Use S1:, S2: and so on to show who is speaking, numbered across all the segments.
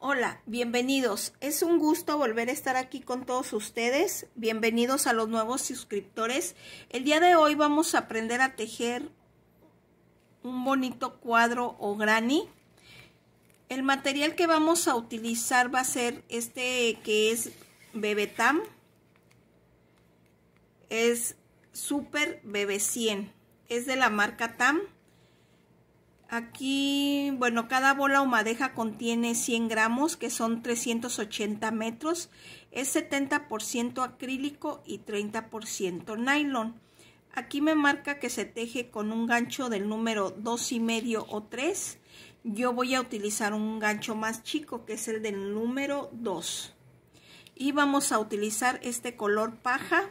S1: Hola, bienvenidos. Es un gusto volver a estar aquí con todos ustedes. Bienvenidos a los nuevos suscriptores. El día de hoy vamos a aprender a tejer un bonito cuadro o granny. El material que vamos a utilizar va a ser este que es Bebetam. Es Super Bebe 100. Es de la marca TAM. Aquí, bueno, cada bola o madeja contiene 100 gramos, que son 380 metros. Es 70% acrílico y 30% nylon. Aquí me marca que se teje con un gancho del número y medio o 3. Yo voy a utilizar un gancho más chico, que es el del número 2. Y vamos a utilizar este color paja.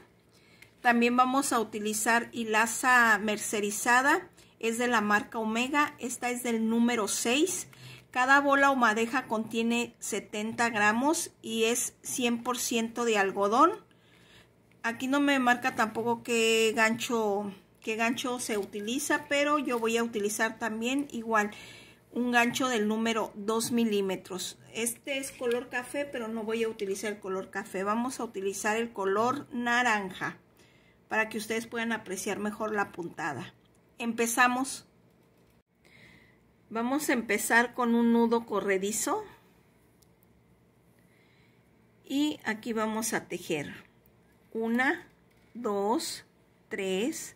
S1: También vamos a utilizar hilaza mercerizada es de la marca Omega, esta es del número 6. Cada bola o madeja contiene 70 gramos y es 100% de algodón. Aquí no me marca tampoco qué gancho, qué gancho se utiliza, pero yo voy a utilizar también igual un gancho del número 2 milímetros. Este es color café, pero no voy a utilizar el color café. Vamos a utilizar el color naranja para que ustedes puedan apreciar mejor la puntada empezamos. Vamos a empezar con un nudo corredizo y aquí vamos a tejer una, dos, tres,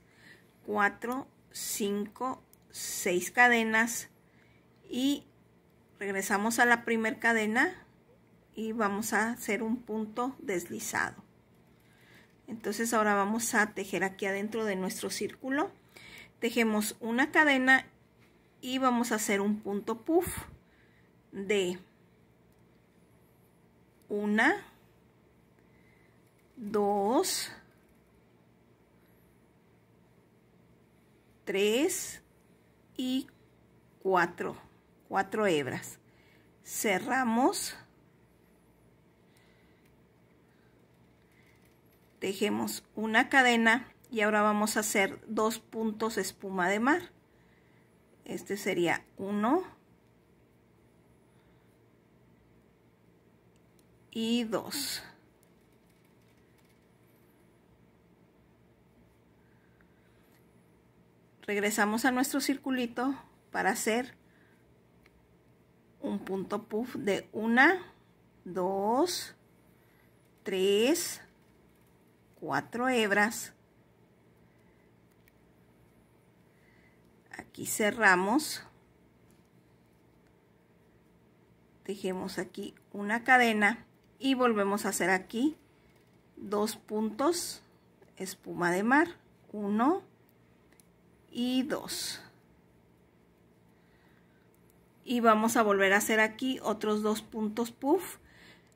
S1: cuatro, cinco, seis cadenas y regresamos a la primer cadena y vamos a hacer un punto deslizado entonces ahora vamos a tejer aquí adentro de nuestro círculo tejemos una cadena y vamos a hacer un punto puff de una, dos, tres y cuatro, cuatro hebras. Cerramos, tejemos una cadena y ahora vamos a hacer dos puntos espuma de mar este sería uno y dos regresamos a nuestro circulito para hacer un punto puff de una dos tres cuatro hebras aquí cerramos dejemos aquí una cadena y volvemos a hacer aquí dos puntos espuma de mar uno y dos y vamos a volver a hacer aquí otros dos puntos puff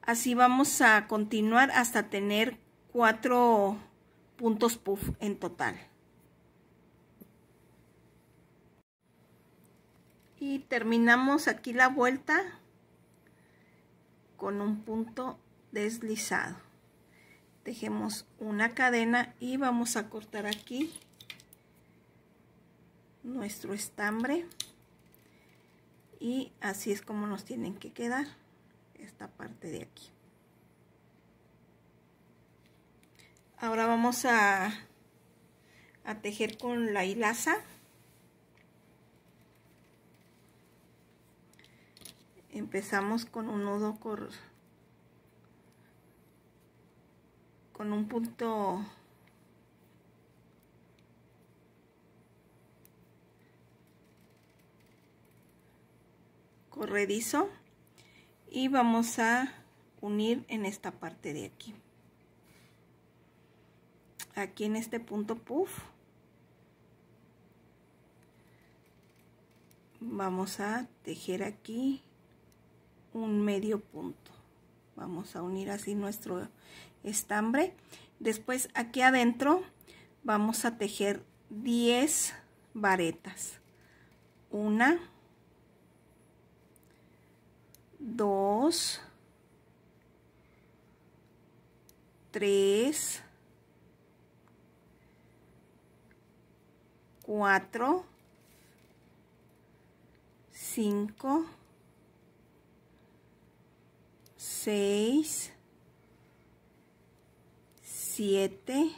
S1: así vamos a continuar hasta tener cuatro puntos puff en total y terminamos aquí la vuelta con un punto deslizado tejemos una cadena y vamos a cortar aquí nuestro estambre y así es como nos tienen que quedar esta parte de aquí ahora vamos a, a tejer con la hilaza empezamos con un nudo cor con un punto corredizo y vamos a unir en esta parte de aquí aquí en este punto puff vamos a tejer aquí un medio punto vamos a unir así nuestro estambre después aquí adentro vamos a tejer 10 varetas una 2 3 4 5 6, 7,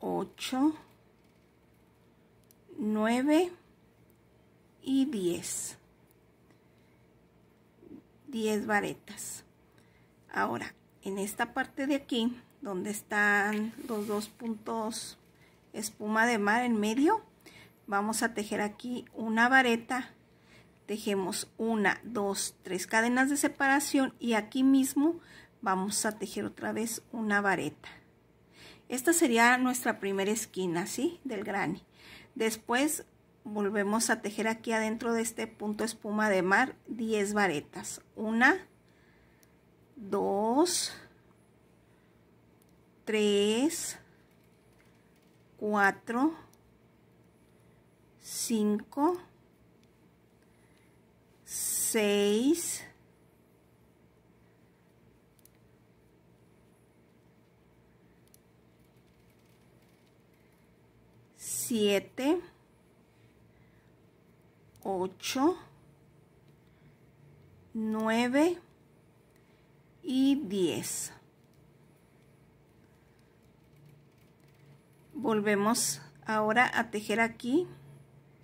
S1: 8, 9 y 10. 10 varetas. Ahora, en esta parte de aquí, donde están los dos puntos espuma de mar en medio, vamos a tejer aquí una vareta tejemos una, dos, tres cadenas de separación y aquí mismo vamos a tejer otra vez una vareta. Esta sería nuestra primera esquina, ¿sí? Del granny. Después volvemos a tejer aquí adentro de este punto espuma de mar 10 varetas. Una, dos, tres, cuatro, cinco, 6, 7, 8, 9 y 10. Volvemos ahora a tejer aquí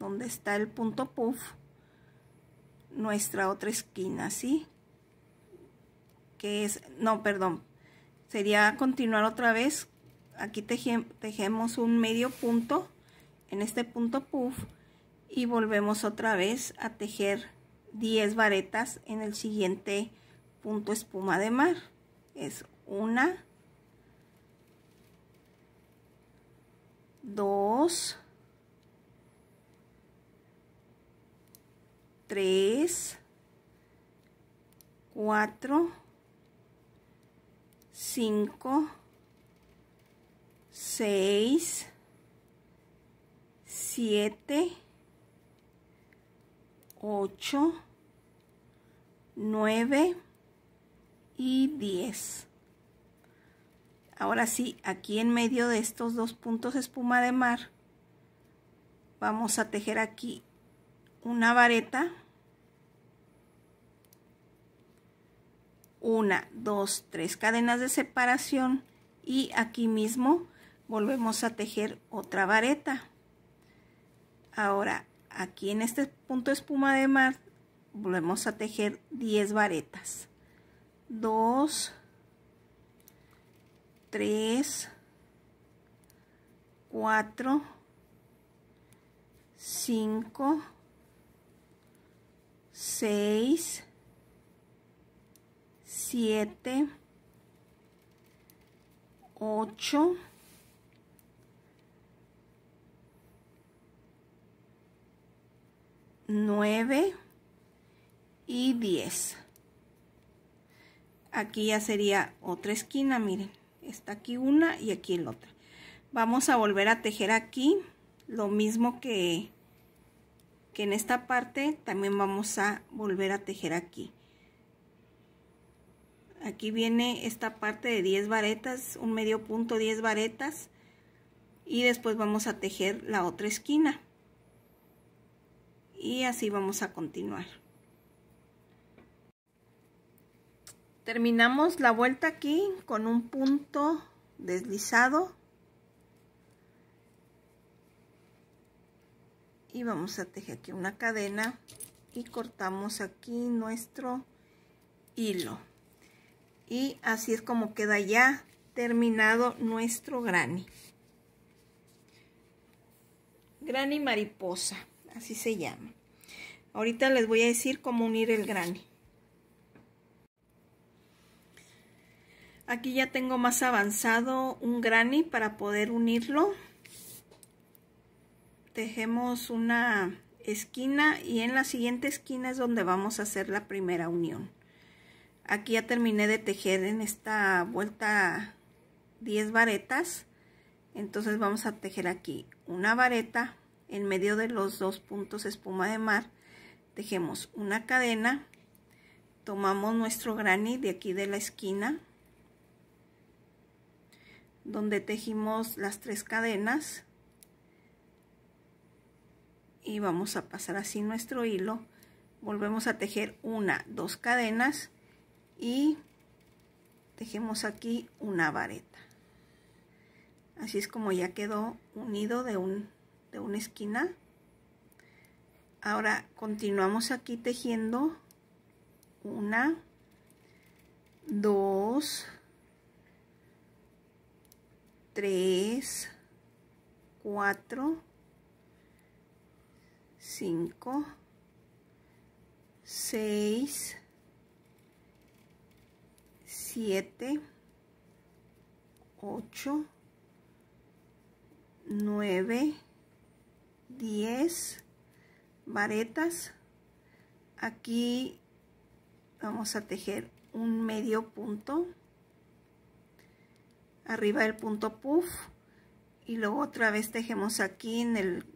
S1: donde está el punto puff nuestra otra esquina, ¿sí? Que es, no, perdón, sería continuar otra vez. Aquí tejemos un medio punto en este punto puff y volvemos otra vez a tejer 10 varetas en el siguiente punto espuma de mar. Es una, dos, 3, 4, 5, 6, 7, 8, 9 y 10. Ahora sí, aquí en medio de estos dos puntos espuma de mar, vamos a tejer aquí una vareta, una, dos, tres cadenas de separación y aquí mismo volvemos a tejer otra vareta. Ahora, aquí en este punto espuma de mar, volvemos a tejer 10 varetas. 2, 3, 4, 5, 6, 7, 8, 9 y 10. Aquí ya sería otra esquina, miren. Está aquí una y aquí la otra. Vamos a volver a tejer aquí lo mismo que que en esta parte también vamos a volver a tejer aquí aquí viene esta parte de 10 varetas un medio punto 10 varetas y después vamos a tejer la otra esquina y así vamos a continuar terminamos la vuelta aquí con un punto deslizado y vamos a tejer aquí una cadena y cortamos aquí nuestro hilo y así es como queda ya terminado nuestro granny granny mariposa así se llama ahorita les voy a decir cómo unir el granny aquí ya tengo más avanzado un granny para poder unirlo tejemos una esquina y en la siguiente esquina es donde vamos a hacer la primera unión aquí ya terminé de tejer en esta vuelta 10 varetas entonces vamos a tejer aquí una vareta en medio de los dos puntos espuma de mar tejemos una cadena tomamos nuestro granny de aquí de la esquina donde tejimos las tres cadenas y vamos a pasar así nuestro hilo volvemos a tejer una dos cadenas y tejemos aquí una vareta así es como ya quedó unido de un de una esquina ahora continuamos aquí tejiendo una dos tres cuatro 5, 6, 7, 8, 9, 10 varetas. Aquí vamos a tejer un medio punto. Arriba del punto puff. Y luego otra vez tejemos aquí en el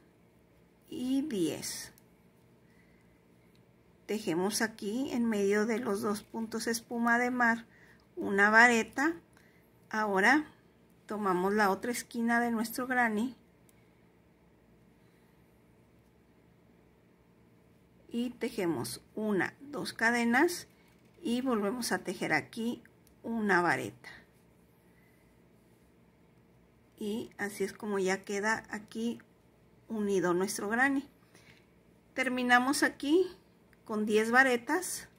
S1: y 10 tejemos aquí en medio de los dos puntos espuma de mar una vareta ahora tomamos la otra esquina de nuestro granny y tejemos una dos cadenas y volvemos a tejer aquí una vareta y así es como ya queda aquí unido nuestro granny terminamos aquí con 10 varetas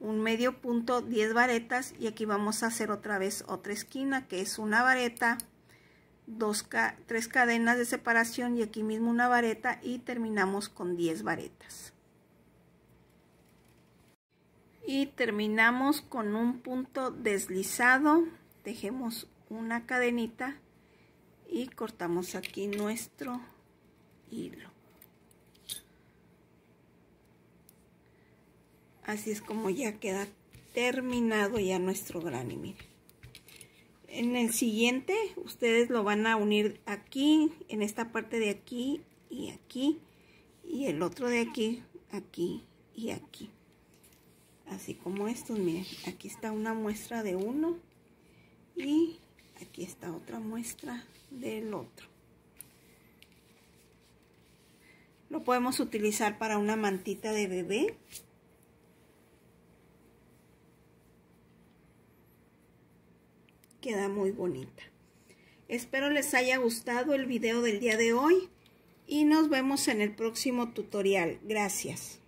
S1: un medio punto 10 varetas y aquí vamos a hacer otra vez otra esquina que es una vareta dos tres cadenas de separación y aquí mismo una vareta y terminamos con 10 varetas y terminamos con un punto deslizado tejemos una cadenita y cortamos aquí nuestro hilo así es como ya queda terminado ya nuestro granny miren en el siguiente ustedes lo van a unir aquí en esta parte de aquí y aquí y el otro de aquí aquí y aquí así como estos miren aquí está una muestra de uno y otra muestra del otro. Lo podemos utilizar para una mantita de bebé. Queda muy bonita. Espero les haya gustado el video del día de hoy y nos vemos en el próximo tutorial. Gracias.